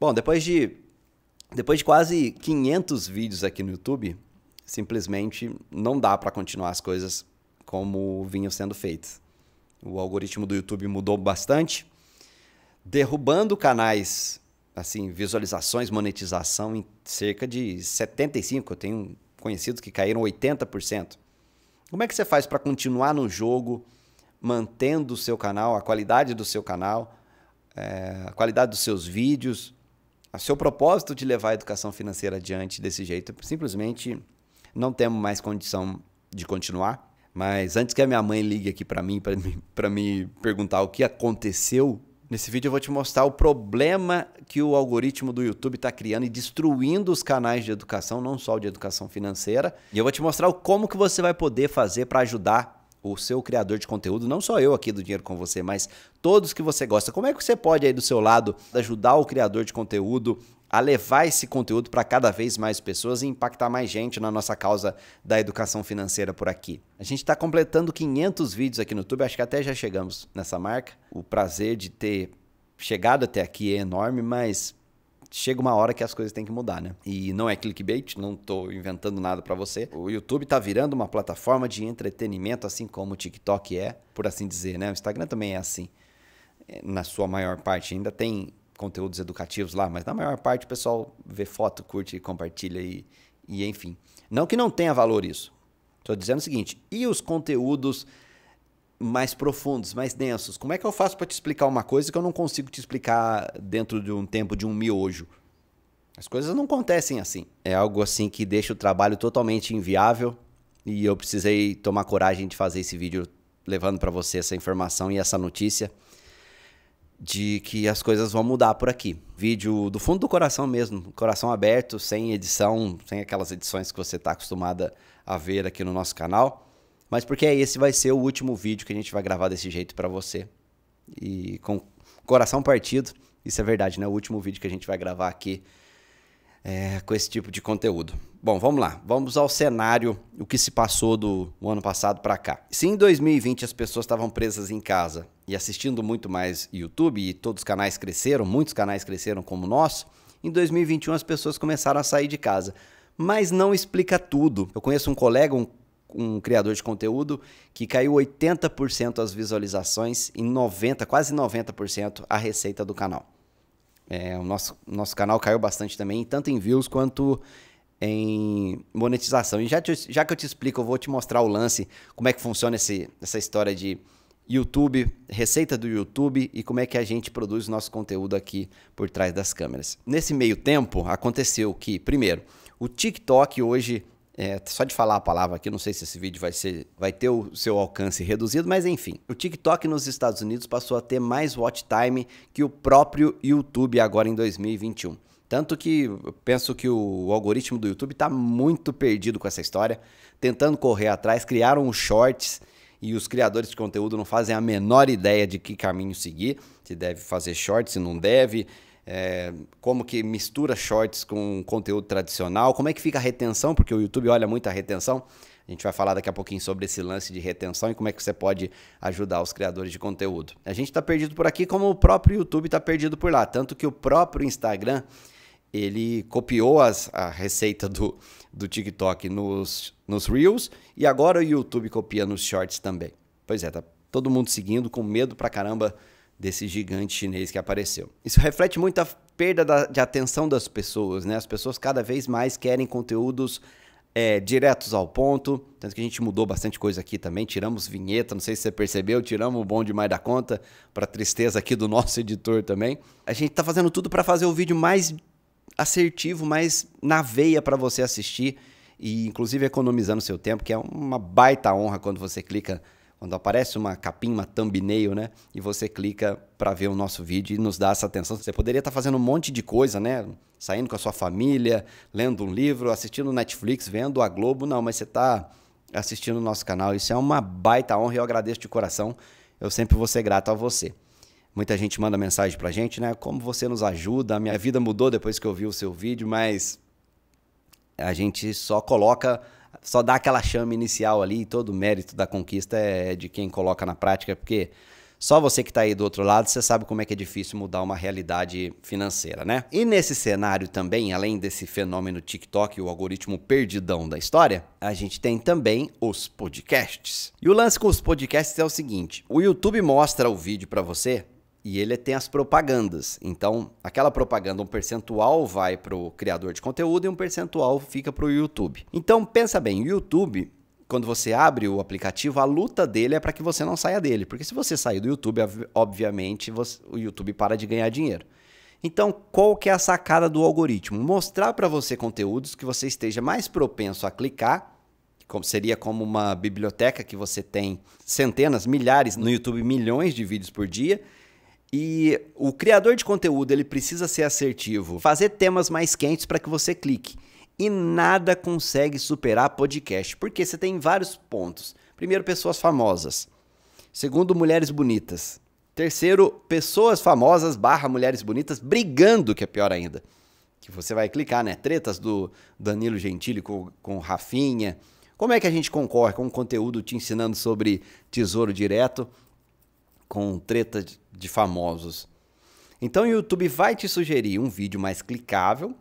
Bom, depois de, depois de quase 500 vídeos aqui no YouTube, simplesmente não dá para continuar as coisas como vinham sendo feitas. O algoritmo do YouTube mudou bastante, derrubando canais, assim, visualizações, monetização em cerca de 75, eu tenho conhecidos que caíram 80%. Como é que você faz para continuar no jogo, mantendo o seu canal, a qualidade do seu canal, é, a qualidade dos seus vídeos, o seu propósito de levar a educação financeira adiante desse jeito, simplesmente não temos mais condição de continuar. Mas antes que a minha mãe ligue aqui para mim, para me perguntar o que aconteceu, nesse vídeo eu vou te mostrar o problema que o algoritmo do YouTube está criando e destruindo os canais de educação, não só o de educação financeira. E eu vou te mostrar como que você vai poder fazer para ajudar o seu criador de conteúdo, não só eu aqui do Dinheiro com Você, mas todos que você gosta. Como é que você pode aí do seu lado ajudar o criador de conteúdo a levar esse conteúdo para cada vez mais pessoas e impactar mais gente na nossa causa da educação financeira por aqui. A gente está completando 500 vídeos aqui no YouTube, acho que até já chegamos nessa marca. O prazer de ter chegado até aqui é enorme, mas chega uma hora que as coisas têm que mudar, né? E não é clickbait, não tô inventando nada para você. O YouTube tá virando uma plataforma de entretenimento, assim como o TikTok é, por assim dizer, né? O Instagram também é assim, é, na sua maior parte. Ainda tem conteúdos educativos lá, mas na maior parte o pessoal vê foto, curte, compartilha e, e enfim. Não que não tenha valor isso. Tô dizendo o seguinte, e os conteúdos mais profundos, mais densos. Como é que eu faço para te explicar uma coisa que eu não consigo te explicar dentro de um tempo de um miojo? As coisas não acontecem assim. É algo assim que deixa o trabalho totalmente inviável e eu precisei tomar coragem de fazer esse vídeo levando para você essa informação e essa notícia de que as coisas vão mudar por aqui. Vídeo do fundo do coração mesmo, coração aberto, sem edição, sem aquelas edições que você está acostumada a ver aqui no nosso canal. Mas porque é esse vai ser o último vídeo que a gente vai gravar desse jeito para você. E com coração partido, isso é verdade, né? O último vídeo que a gente vai gravar aqui é, com esse tipo de conteúdo. Bom, vamos lá. Vamos ao cenário, o que se passou do ano passado para cá. Se em 2020 as pessoas estavam presas em casa e assistindo muito mais YouTube e todos os canais cresceram, muitos canais cresceram como o nosso, em 2021 as pessoas começaram a sair de casa. Mas não explica tudo. Eu conheço um colega, um um criador de conteúdo que caiu 80% as visualizações e 90, quase 90% a receita do canal. É, o nosso, nosso canal caiu bastante também, tanto em views quanto em monetização. E já, te, já que eu te explico, eu vou te mostrar o lance, como é que funciona esse, essa história de YouTube, receita do YouTube e como é que a gente produz o nosso conteúdo aqui por trás das câmeras. Nesse meio tempo, aconteceu que, primeiro, o TikTok hoje é, só de falar a palavra aqui, não sei se esse vídeo vai, ser, vai ter o seu alcance reduzido, mas enfim. O TikTok nos Estados Unidos passou a ter mais watch time que o próprio YouTube agora em 2021. Tanto que eu penso que o algoritmo do YouTube está muito perdido com essa história, tentando correr atrás, criaram os shorts e os criadores de conteúdo não fazem a menor ideia de que caminho seguir, se deve fazer shorts, se não deve, é, como que mistura shorts com conteúdo tradicional? Como é que fica a retenção? Porque o YouTube olha muito a retenção. A gente vai falar daqui a pouquinho sobre esse lance de retenção e como é que você pode ajudar os criadores de conteúdo. A gente está perdido por aqui, como o próprio YouTube está perdido por lá. Tanto que o próprio Instagram ele copiou as, a receita do, do TikTok nos, nos Reels e agora o YouTube copia nos Shorts também. Pois é, tá todo mundo seguindo com medo pra caramba desse gigante chinês que apareceu. Isso reflete muito a perda da, de atenção das pessoas, né? As pessoas cada vez mais querem conteúdos é, diretos ao ponto, tanto que a gente mudou bastante coisa aqui também, tiramos vinheta, não sei se você percebeu, tiramos o bom demais da conta, para tristeza aqui do nosso editor também. A gente está fazendo tudo para fazer o vídeo mais assertivo, mais na veia para você assistir e inclusive economizando seu tempo, que é uma baita honra quando você clica quando aparece uma capinha, uma thumbnail, né? E você clica para ver o nosso vídeo e nos dá essa atenção. Você poderia estar tá fazendo um monte de coisa, né? Saindo com a sua família, lendo um livro, assistindo Netflix, vendo a Globo, não, mas você está assistindo o nosso canal. Isso é uma baita honra e eu agradeço de coração. Eu sempre vou ser grato a você. Muita gente manda mensagem pra gente, né? Como você nos ajuda? A minha vida mudou depois que eu vi o seu vídeo, mas a gente só coloca só dá aquela chama inicial ali e todo o mérito da conquista é de quem coloca na prática, porque só você que está aí do outro lado, você sabe como é que é difícil mudar uma realidade financeira, né? E nesse cenário também, além desse fenômeno TikTok, o algoritmo perdidão da história, a gente tem também os podcasts. E o lance com os podcasts é o seguinte: o YouTube mostra o vídeo para você e ele tem as propagandas. Então, aquela propaganda, um percentual vai para o criador de conteúdo e um percentual fica para o YouTube. Então, pensa bem, o YouTube, quando você abre o aplicativo, a luta dele é para que você não saia dele. Porque se você sair do YouTube, obviamente, você, o YouTube para de ganhar dinheiro. Então, qual que é a sacada do algoritmo? Mostrar para você conteúdos que você esteja mais propenso a clicar como, seria como uma biblioteca que você tem centenas, milhares, no YouTube milhões de vídeos por dia, e o criador de conteúdo ele precisa ser assertivo, fazer temas mais quentes para que você clique. E nada consegue superar podcast, porque você tem vários pontos. Primeiro, pessoas famosas. Segundo, mulheres bonitas. Terceiro, pessoas famosas barra mulheres bonitas brigando, que é pior ainda. Que você vai clicar, né? Tretas do Danilo Gentili com, com Rafinha. Como é que a gente concorre com um conteúdo te ensinando sobre tesouro direto? com treta de famosos. Então o YouTube vai te sugerir um vídeo mais clicável,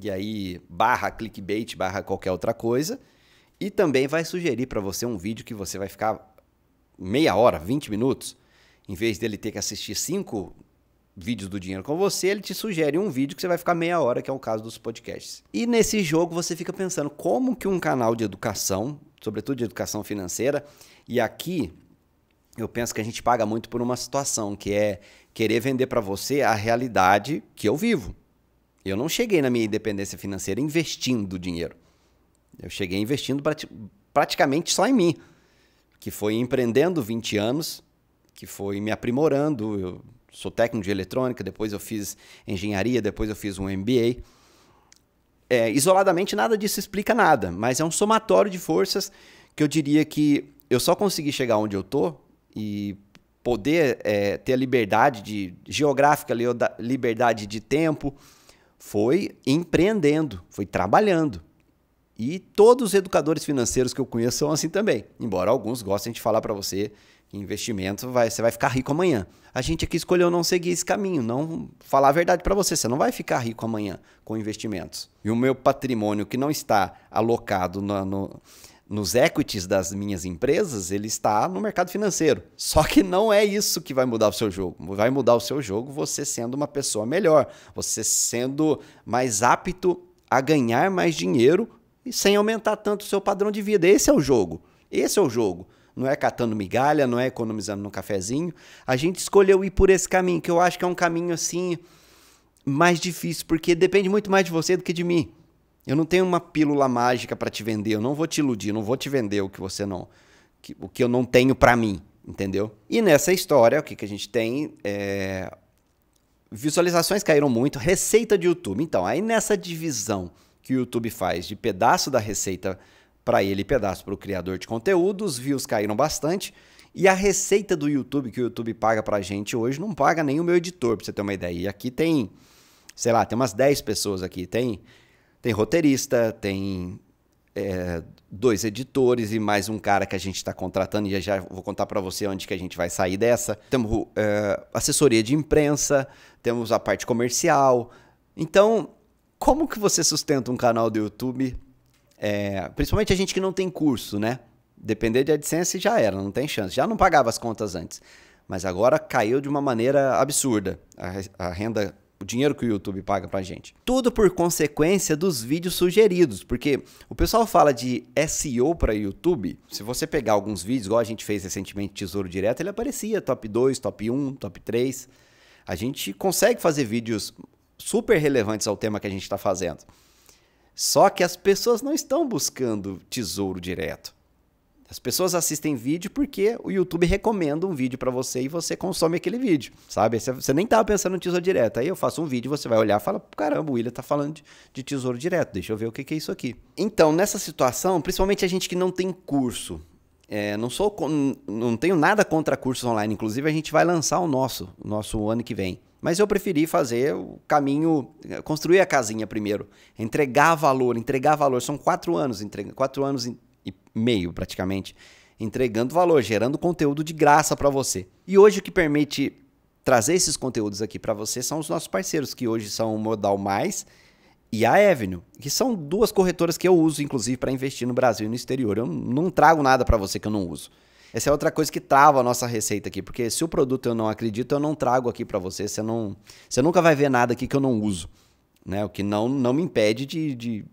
e aí barra clickbait, barra qualquer outra coisa, e também vai sugerir para você um vídeo que você vai ficar meia hora, 20 minutos, em vez dele ter que assistir cinco vídeos do dinheiro com você, ele te sugere um vídeo que você vai ficar meia hora, que é o caso dos podcasts. E nesse jogo você fica pensando como que um canal de educação, sobretudo de educação financeira, e aqui eu penso que a gente paga muito por uma situação que é querer vender para você a realidade que eu vivo. Eu não cheguei na minha independência financeira investindo dinheiro. Eu cheguei investindo prati praticamente só em mim, que foi empreendendo 20 anos, que foi me aprimorando. Eu sou técnico de eletrônica, depois eu fiz engenharia, depois eu fiz um MBA. É, isoladamente, nada disso explica nada, mas é um somatório de forças que eu diria que eu só consegui chegar onde eu tô e poder é, ter a liberdade de geográfica, liberdade de tempo, foi empreendendo, foi trabalhando. E todos os educadores financeiros que eu conheço são assim também. Embora alguns gostem de falar para você que investimento vai, você vai ficar rico amanhã. A gente aqui escolheu não seguir esse caminho, não falar a verdade para você. Você não vai ficar rico amanhã com investimentos. E o meu patrimônio que não está alocado no, nos equities das minhas empresas, ele está no mercado financeiro. Só que não é isso que vai mudar o seu jogo. Vai mudar o seu jogo você sendo uma pessoa melhor, você sendo mais apto a ganhar mais dinheiro e sem aumentar tanto o seu padrão de vida. Esse é o jogo. Esse é o jogo. Não é catando migalha, não é economizando no cafezinho. A gente escolheu ir por esse caminho, que eu acho que é um caminho assim mais difícil, porque depende muito mais de você do que de mim. Eu não tenho uma pílula mágica para te vender, eu não vou te iludir, eu não vou te vender o que você não que, o que eu não tenho para mim, entendeu? E nessa história, o que, que a gente tem é... visualizações caíram muito, receita de YouTube. Então, aí nessa divisão que o YouTube faz de pedaço da receita para ele e pedaço para o criador de conteúdo, os views caíram bastante. E a receita do YouTube que o YouTube paga pra gente hoje não paga nem o meu editor, pra você ter uma ideia. E aqui tem, sei lá, tem umas 10 pessoas aqui. Tem tem roteirista, tem é, dois editores e mais um cara que a gente está contratando, e já vou contar para você onde que a gente vai sair dessa. Temos é, assessoria de imprensa, temos a parte comercial. Então, como que você sustenta um canal do YouTube? É, principalmente a gente que não tem curso, né? Depender de AdSense já era, não tem chance. Já não pagava as contas antes. Mas agora caiu de uma maneira absurda. A, a renda o dinheiro que o YouTube paga pra gente. Tudo por consequência dos vídeos sugeridos, porque o pessoal fala de SEO para YouTube. Se você pegar alguns vídeos, igual a gente fez recentemente Tesouro Direto, ele aparecia top 2, top 1, top 3. A gente consegue fazer vídeos super relevantes ao tema que a gente está fazendo. Só que as pessoas não estão buscando tesouro direto. As pessoas assistem vídeo porque o YouTube recomenda um vídeo para você e você consome aquele vídeo, sabe? Você nem tava pensando em tesouro direto. Aí eu faço um vídeo, você vai olhar e fala: caramba, o William tá falando de, de tesouro direto, deixa eu ver o que, que é isso aqui. Então, nessa situação, principalmente a gente que não tem curso, é, não sou não tenho nada contra cursos online, inclusive a gente vai lançar o nosso, o nosso ano que vem. Mas eu preferi fazer o caminho, construir a casinha primeiro, entregar valor, entregar valor. São quatro anos, entre, quatro anos e meio praticamente, entregando valor, gerando conteúdo de graça para você. E hoje o que permite trazer esses conteúdos aqui para você são os nossos parceiros, que hoje são o Modal Mais e a Avenue, que são duas corretoras que eu uso, inclusive, para investir no Brasil e no exterior. Eu não trago nada para você que eu não uso. Essa é outra coisa que trava a nossa receita aqui, porque se o produto eu não acredito, eu não trago aqui para você. Você, não, você nunca vai ver nada aqui que eu não uso. Né? O que não, não me impede de, de,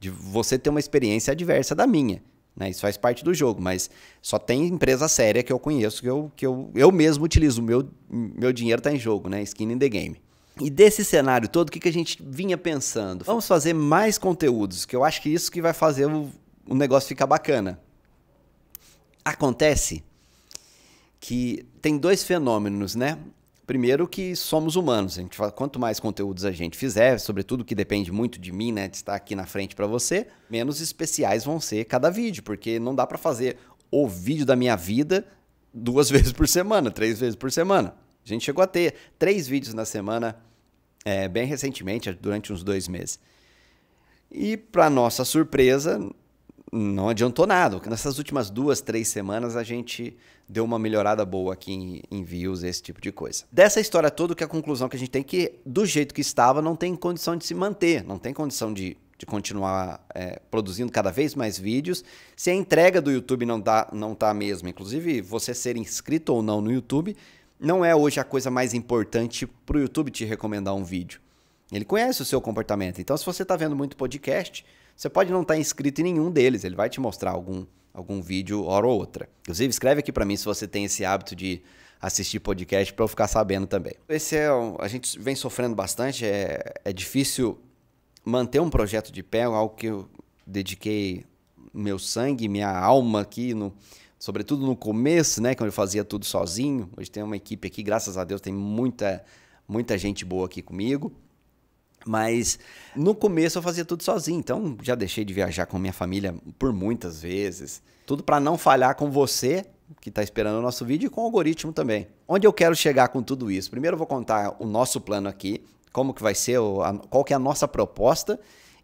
de você ter uma experiência adversa da minha. Né? Isso faz parte do jogo, mas só tem empresa séria que eu conheço, que eu, que eu, eu mesmo utilizo, meu, meu dinheiro está em jogo, né? skin in the game. E desse cenário todo, o que, que a gente vinha pensando? Vamos fazer mais conteúdos, que eu acho que isso que vai fazer o, o negócio ficar bacana. Acontece que tem dois fenômenos, né? Primeiro que somos humanos, a gente fala, quanto mais conteúdos a gente fizer, sobretudo que depende muito de mim, né, de estar aqui na frente para você, menos especiais vão ser cada vídeo, porque não dá para fazer o vídeo da minha vida duas vezes por semana, três vezes por semana. A gente chegou a ter três vídeos na semana é, bem recentemente, durante uns dois meses. E para nossa surpresa, não adiantou nada. Nessas últimas duas, três semanas, a gente deu uma melhorada boa aqui em, em views, esse tipo de coisa. Dessa história toda, que a conclusão que a gente tem é que, do jeito que estava, não tem condição de se manter, não tem condição de, de continuar é, produzindo cada vez mais vídeos. Se a entrega do YouTube não está não tá mesmo, inclusive você ser inscrito ou não no YouTube, não é hoje a coisa mais importante para o YouTube te recomendar um vídeo. Ele conhece o seu comportamento. Então, se você está vendo muito podcast você pode não estar tá inscrito em nenhum deles, ele vai te mostrar algum, algum vídeo, hora ou outra. Inclusive, escreve aqui para mim se você tem esse hábito de assistir podcast para eu ficar sabendo também. Esse é um, a gente vem sofrendo bastante, é, é difícil manter um projeto de pé, é algo que eu dediquei meu sangue, minha alma aqui no sobretudo no começo, né, quando eu fazia tudo sozinho. Hoje tem uma equipe aqui, graças a Deus, tem muita muita gente boa aqui comigo. Mas no começo eu fazia tudo sozinho, então já deixei de viajar com minha família por muitas vezes. Tudo para não falhar com você que está esperando o nosso vídeo e com o algoritmo também. Onde eu quero chegar com tudo isso? Primeiro eu vou contar o nosso plano aqui, como que vai ser, qual que é a nossa proposta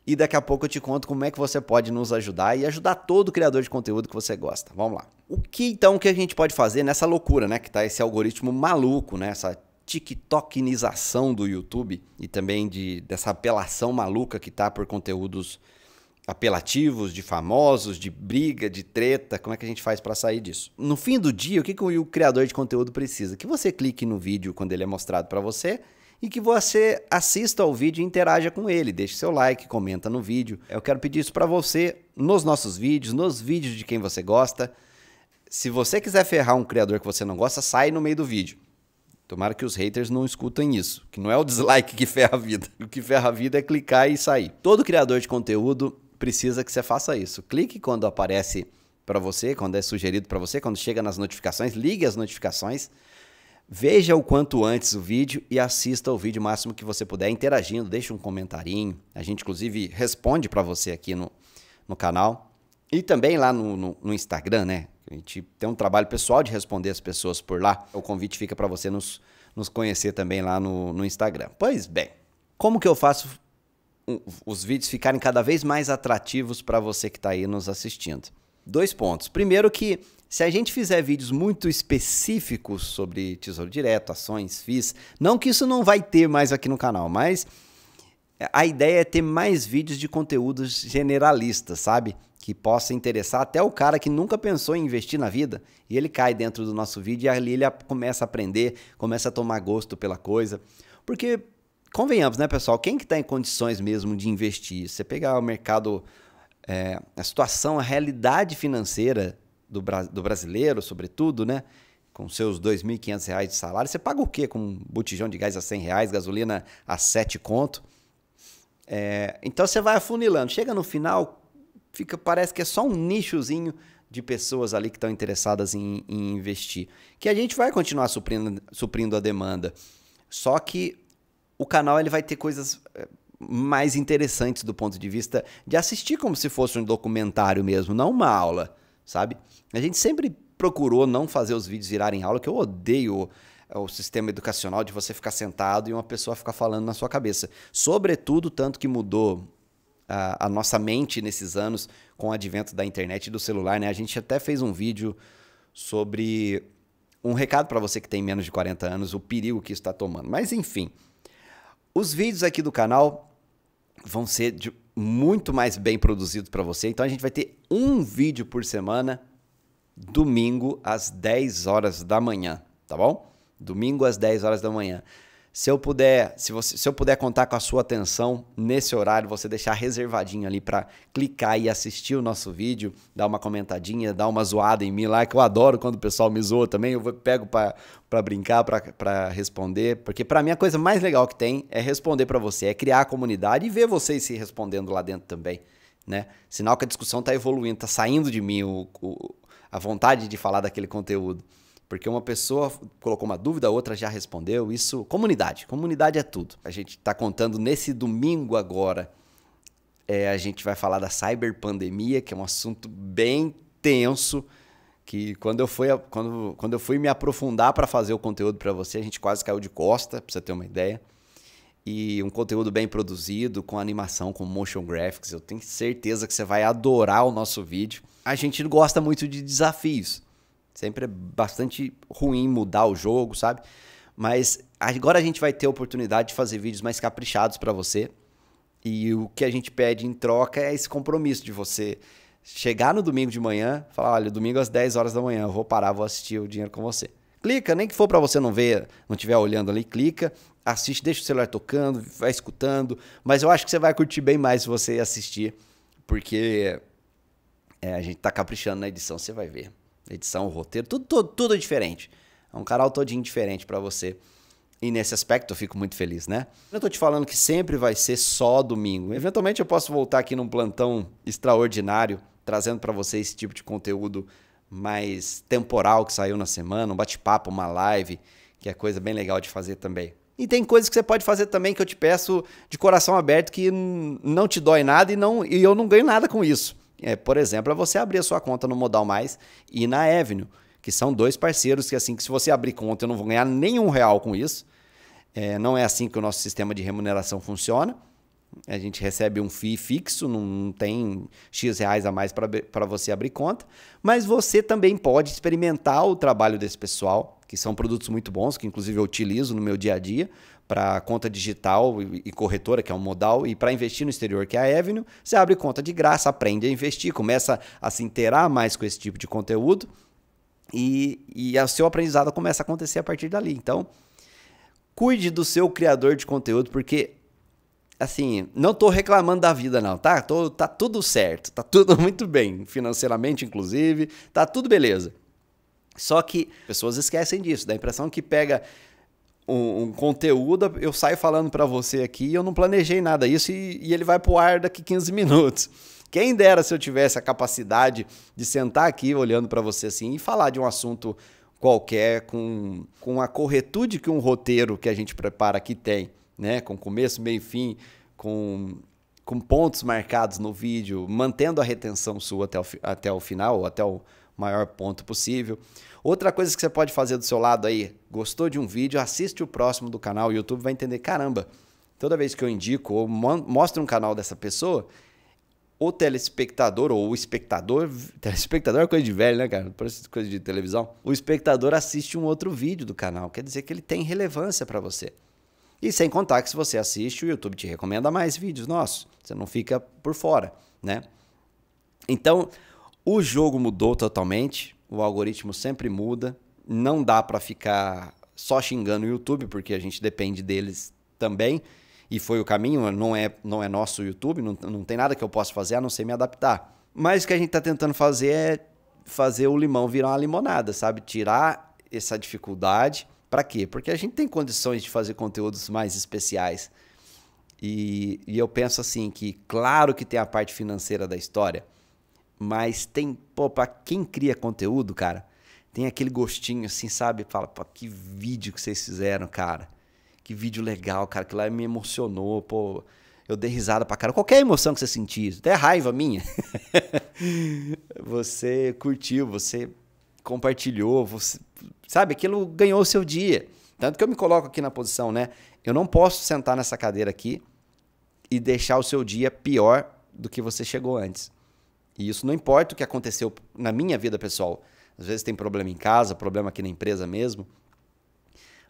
e daqui a pouco eu te conto como é que você pode nos ajudar e ajudar todo criador de conteúdo que você gosta. Vamos lá. O que então que a gente pode fazer nessa loucura, né, que tá esse algoritmo maluco, né, essa TikTokinização do YouTube e também de, dessa apelação maluca que tá por conteúdos apelativos, de famosos, de briga, de treta. Como é que a gente faz para sair disso? No fim do dia, o que, que o criador de conteúdo precisa? Que você clique no vídeo quando ele é mostrado para você e que você assista ao vídeo e interaja com ele. Deixe seu like, comenta no vídeo. Eu quero pedir isso para você nos nossos vídeos, nos vídeos de quem você gosta. Se você quiser ferrar um criador que você não gosta, sai no meio do vídeo. Tomara que os haters não escutem isso, que não é o dislike que ferra a vida. O que ferra a vida é clicar e sair. Todo criador de conteúdo precisa que você faça isso. Clique quando aparece para você, quando é sugerido para você, quando chega nas notificações, ligue as notificações. Veja o quanto antes o vídeo e assista o vídeo máximo que você puder, interagindo, deixe um comentarinho. A gente, inclusive, responde para você aqui no, no canal. E também lá no, no, no Instagram, né? A gente tem um trabalho pessoal de responder as pessoas por lá. O convite fica para você nos, nos conhecer também lá no, no Instagram. Pois bem, como que eu faço os vídeos ficarem cada vez mais atrativos para você que está aí nos assistindo? Dois pontos. Primeiro que se a gente fizer vídeos muito específicos sobre tesouro direto, ações, FIIs, não que isso não vai ter mais aqui no canal, mas a ideia é ter mais vídeos de conteúdos generalistas, sabe? Que possa interessar até o cara que nunca pensou em investir na vida e ele cai dentro do nosso vídeo e ali ele começa a aprender, começa a tomar gosto pela coisa. Porque, convenhamos, né, pessoal? Quem que está em condições mesmo de investir? Você pegar o mercado, é, a situação, a realidade financeira do, bra do brasileiro, sobretudo, né? com seus R$ 2.500 de salário, você paga o quê com um botijão de gás a R$ reais, gasolina a sete conto? É, então você vai afunilando. Chega no final, fica parece que é só um nichozinho de pessoas ali que estão interessadas em, em, investir. Que a gente vai continuar suprindo, suprindo a demanda. Só que o canal ele vai ter coisas eh, mais interessantes do ponto de vista de assistir como se fosse um documentário mesmo, não uma aula, sabe? A gente sempre procurou não fazer os vídeos virarem aula, que eu odeio é o sistema educacional de você ficar sentado e uma pessoa ficar falando na sua cabeça. Sobretudo, tanto que mudou a, a nossa mente nesses anos com o advento da internet e do celular, né? A gente até fez um vídeo sobre um recado para você que tem menos de 40 anos, o perigo que isso está tomando. Mas enfim, os vídeos aqui do canal vão ser de, muito mais bem produzidos para você. Então a gente vai ter um vídeo por semana, domingo às 10 horas da manhã, tá bom? domingo às 10 horas da manhã. Se eu puder, se, você, se eu puder contar com a sua atenção nesse horário, você deixar reservadinho ali para clicar e assistir o nosso vídeo, dar uma comentadinha, dar uma zoada em mim lá, que eu adoro quando o pessoal me zoa também, eu pego para brincar, para responder, porque para mim a coisa mais legal que tem é responder para você, é criar a comunidade e ver vocês se respondendo lá dentro também, né? Sinal que a discussão está evoluindo, está saindo de mim o, o, a vontade de falar daquele conteúdo. Porque uma pessoa colocou uma dúvida, a outra já respondeu. Isso, comunidade. Comunidade é tudo. A gente está contando nesse domingo agora. É, a gente vai falar da cyberpandemia, que é um assunto bem tenso. Que quando eu fui, quando, quando eu fui me aprofundar para fazer o conteúdo para você, a gente quase caiu de costa, para você ter uma ideia e um conteúdo bem produzido, com animação, com motion graphics. Eu tenho certeza que você vai adorar o nosso vídeo. A gente gosta muito de desafios. Sempre é bastante ruim mudar o jogo, sabe? Mas agora a gente vai ter a oportunidade de fazer vídeos mais caprichados para você. E o que a gente pede em troca é esse compromisso de você chegar no domingo de manhã, falar, olha, domingo às 10 horas da manhã, eu vou parar, vou assistir o dinheiro com você. Clica, nem que for para você não ver, não estiver olhando ali, clica, assiste, deixa o celular tocando, vai escutando, mas eu acho que você vai curtir bem mais se você assistir, porque é, a gente tá caprichando na edição, você vai ver edição, roteiro, tudo, tudo, tudo diferente. É um canal todinho diferente para você. E nesse aspecto eu fico muito feliz, né? Eu tô te falando que sempre vai ser só domingo. Eventualmente eu posso voltar aqui num plantão extraordinário, trazendo para você esse tipo de conteúdo mais temporal que saiu na semana, um bate-papo, uma live, que é coisa bem legal de fazer também. E tem coisas que você pode fazer também que eu te peço de coração aberto que não te dói nada e, não, e eu não ganho nada com isso é, por exemplo, é você abrir a sua conta no Modal Mais e na Avenue, que são dois parceiros que, assim, que se você abrir conta, eu não vou ganhar nenhum real com isso. É, não é assim que o nosso sistema de remuneração funciona. A gente recebe um FII fixo, não tem X reais a mais para você abrir conta. Mas você também pode experimentar o trabalho desse pessoal, que são produtos muito bons, que inclusive eu utilizo no meu dia a dia, para conta digital e, corretora, que é um modal, e para investir no exterior, que é a Avenue, você abre conta de graça, aprende a investir, começa a se inteirar mais com esse tipo de conteúdo e, e o seu aprendizado começa a acontecer a partir dali. Então, cuide do seu criador de conteúdo, porque assim, não estou reclamando da vida não, tá? Tô, tá tudo certo, tá tudo muito bem, financeiramente inclusive, tá tudo beleza. Só que pessoas esquecem disso, dá a impressão que pega um, um, conteúdo, eu saio falando para você aqui, eu não planejei nada isso e, e ele vai para o ar daqui 15 minutos. Quem dera se eu tivesse a capacidade de sentar aqui olhando para você assim e falar de um assunto qualquer com, com a corretude que um roteiro que a gente prepara aqui tem, né? Com começo, meio e fim, com, com pontos marcados no vídeo, mantendo a retenção sua até o, até o final ou até o maior ponto possível. Outra coisa que você pode fazer do seu lado aí, gostou de um vídeo, assiste o próximo do canal, o YouTube vai entender, caramba, toda vez que eu indico ou mostro um canal dessa pessoa, o telespectador ou o espectador, telespectador é coisa de velho, né, cara? Parece coisa de televisão. O espectador assiste um outro vídeo do canal, quer dizer que ele tem relevância para você. E sem contar que se você assiste, o YouTube te recomenda mais vídeos nossos. Você não fica por fora, né? Então, o jogo mudou totalmente o algoritmo sempre muda, não dá para ficar só xingando o YouTube, porque a gente depende deles também, e foi o caminho, não é, não é nosso YouTube, não, não tem nada que eu possa fazer a não ser me adaptar. Mas o que a gente está tentando fazer é fazer o limão virar uma limonada, sabe? Tirar essa dificuldade. Para quê? Porque a gente tem condições de fazer conteúdos mais especiais. E, e eu penso assim que, claro que tem a parte financeira da história, mas tem, pô, pra quem cria conteúdo, cara, tem aquele gostinho assim, sabe? Fala, pô, que vídeo que vocês fizeram, cara. Que vídeo legal, cara. Que lá me emocionou, pô. Eu dei risada pra cara. Qualquer emoção que você sentir, até raiva minha. você curtiu, você compartilhou, você, sabe? Aquilo ganhou o seu dia. Tanto que eu me coloco aqui na posição, né? Eu não posso sentar nessa cadeira aqui e deixar o seu dia pior do que você chegou antes. E isso não importa o que aconteceu na minha vida pessoal. Às vezes tem problema em casa, problema aqui na empresa mesmo.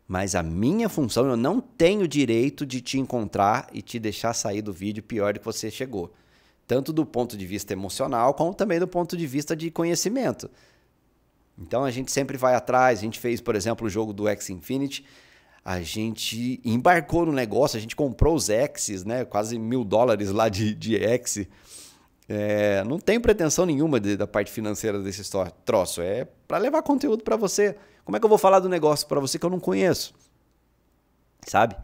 Mas a minha função, eu não tenho direito de te encontrar e te deixar sair do vídeo pior do que você chegou. Tanto do ponto de vista emocional, como também do ponto de vista de conhecimento. Então a gente sempre vai atrás. A gente fez, por exemplo, o jogo do X Infinity. A gente embarcou no negócio, a gente comprou os X's, né? Quase mil dólares lá de, de X é, não tem pretensão nenhuma de, da parte financeira desse troço. É para levar conteúdo para você. Como é que eu vou falar do negócio para você que eu não conheço? Sabe?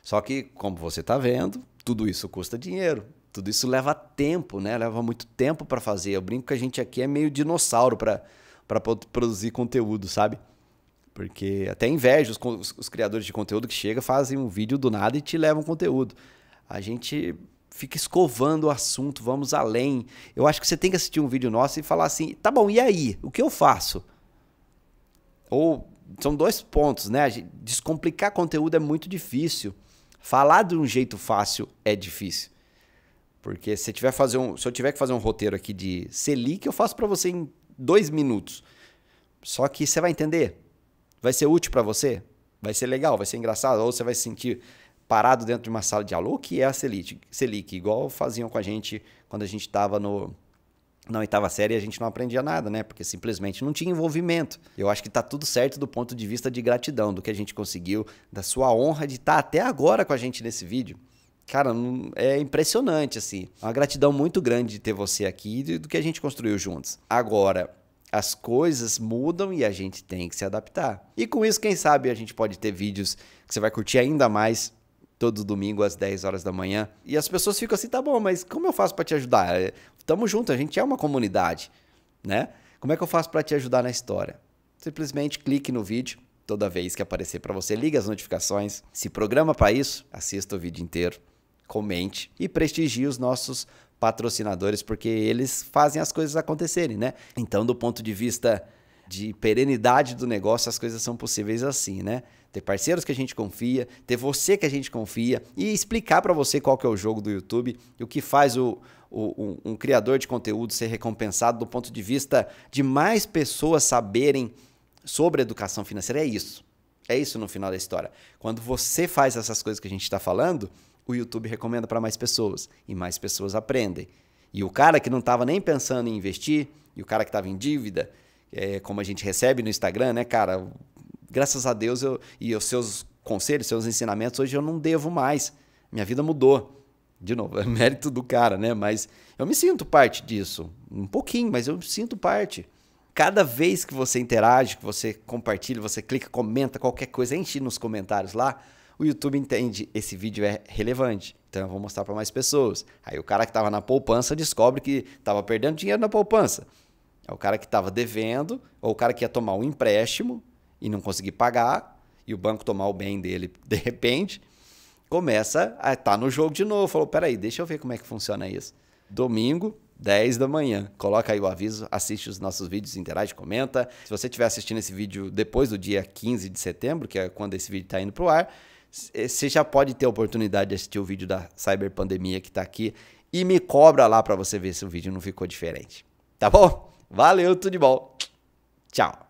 Só que, como você está vendo, tudo isso custa dinheiro. Tudo isso leva tempo, né? Leva muito tempo para fazer. Eu brinco que a gente aqui é meio dinossauro para produzir conteúdo, sabe? Porque até inveja os, os, os criadores de conteúdo que chega, fazem um vídeo do nada e te levam conteúdo. A gente fica escovando o assunto, vamos além. Eu acho que você tem que assistir um vídeo nosso e falar assim: tá bom, e aí? O que eu faço? Ou são dois pontos, né? Descomplicar conteúdo é muito difícil. Falar de um jeito fácil é difícil. Porque se, tiver fazer um, se eu tiver que fazer um roteiro aqui de Selic, eu faço para você em dois minutos. Só que você vai entender. Vai ser útil para você? Vai ser legal? Vai ser engraçado? Ou você vai se sentir parado dentro de uma sala de aula. O que é a Selic? Selic, igual faziam com a gente quando a gente estava no, na oitava série a gente não aprendia nada, né? Porque simplesmente não tinha envolvimento. Eu acho que tá tudo certo do ponto de vista de gratidão, do que a gente conseguiu, da sua honra de estar tá até agora com a gente nesse vídeo. Cara, é impressionante, assim. É uma gratidão muito grande de ter você aqui e do que a gente construiu juntos. Agora, as coisas mudam e a gente tem que se adaptar. E com isso, quem sabe a gente pode ter vídeos que você vai curtir ainda mais todo domingo às 10 horas da manhã. E as pessoas ficam assim, tá bom, mas como eu faço para te ajudar? É, Tamo junto, a gente é uma comunidade, né? Como é que eu faço para te ajudar na história? Simplesmente clique no vídeo toda vez que aparecer para você, liga as notificações, se programa para isso, assista o vídeo inteiro, comente e prestigie os nossos patrocinadores porque eles fazem as coisas acontecerem, né? Então, do ponto de vista de perenidade do negócio, as coisas são possíveis assim, né? Ter parceiros que a gente confia, ter você que a gente confia e explicar para você qual que é o jogo do YouTube e o que faz o, o um, um criador de conteúdo ser recompensado do ponto de vista de mais pessoas saberem sobre educação financeira. É isso. É isso no final da história. Quando você faz essas coisas que a gente está falando, o YouTube recomenda para mais pessoas e mais pessoas aprendem. E o cara que não estava nem pensando em investir, e o cara que estava em dívida, é, como a gente recebe no Instagram, né, cara? Graças a Deus eu, e os seus conselhos, seus ensinamentos, hoje eu não devo mais. Minha vida mudou. De novo, é mérito do cara, né? Mas eu me sinto parte disso. Um pouquinho, mas eu me sinto parte. Cada vez que você interage, que você compartilha, você clica, comenta qualquer coisa, enche nos comentários lá, o YouTube entende esse vídeo é relevante. Então eu vou mostrar para mais pessoas. Aí o cara que estava na poupança descobre que estava perdendo dinheiro na poupança. É o cara que estava devendo, ou o cara que ia tomar um empréstimo e não conseguir pagar, e o banco tomar o bem dele de repente, começa a estar tá no jogo de novo. Falou: peraí, deixa eu ver como é que funciona isso. Domingo, 10 da manhã. Coloca aí o aviso, assiste os nossos vídeos, interage, comenta. Se você estiver assistindo esse vídeo depois do dia 15 de setembro, que é quando esse vídeo está indo para o ar, eh, você já pode ter a oportunidade de assistir o vídeo da cyberpandemia que está aqui e me cobra lá para você ver se o vídeo não ficou diferente. Tá bom? Valeu, tudo de bom. Tchau.